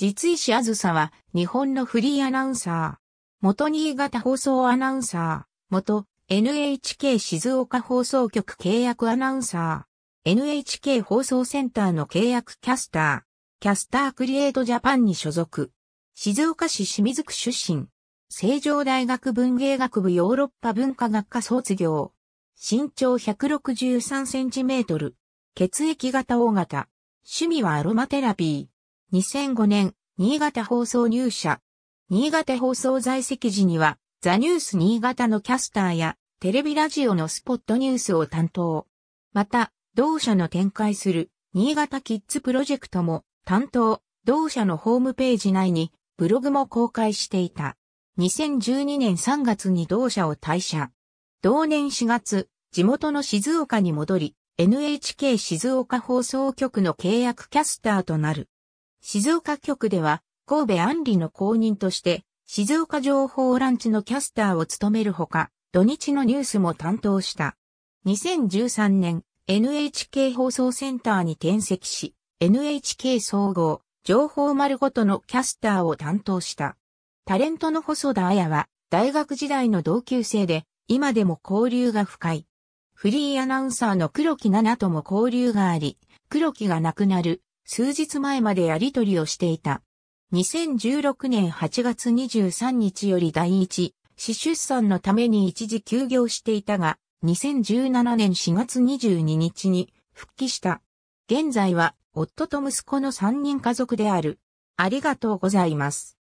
実石あずさは日本のフリーアナウンサー。元新潟放送アナウンサー。元 NHK 静岡放送局契約アナウンサー。NHK 放送センターの契約キャスター。キャスタークリエイトジャパンに所属。静岡市清水区出身。成城大学文芸学部ヨーロッパ文化学科卒業。身長163センチメートル。血液型大型。趣味はアロマテラピー。2005年、新潟放送入社。新潟放送在籍時には、ザニュース新潟のキャスターや、テレビラジオのスポットニュースを担当。また、同社の展開する、新潟キッズプロジェクトも、担当、同社のホームページ内に、ブログも公開していた。2012年3月に同社を退社。同年4月、地元の静岡に戻り、NHK 静岡放送局の契約キャスターとなる。静岡局では、神戸安里の公認として、静岡情報ランチのキャスターを務めるほか、土日のニュースも担当した。2013年、NHK 放送センターに転籍し、NHK 総合、情報丸ごとのキャスターを担当した。タレントの細田彩は、大学時代の同級生で、今でも交流が深い。フリーアナウンサーの黒木奈々とも交流があり、黒木が亡くなる数日前までやり取りをしていた。2016年8月23日より第一、死出産のために一時休業していたが、2017年4月22日に復帰した。現在は夫と息子の3人家族である。ありがとうございます。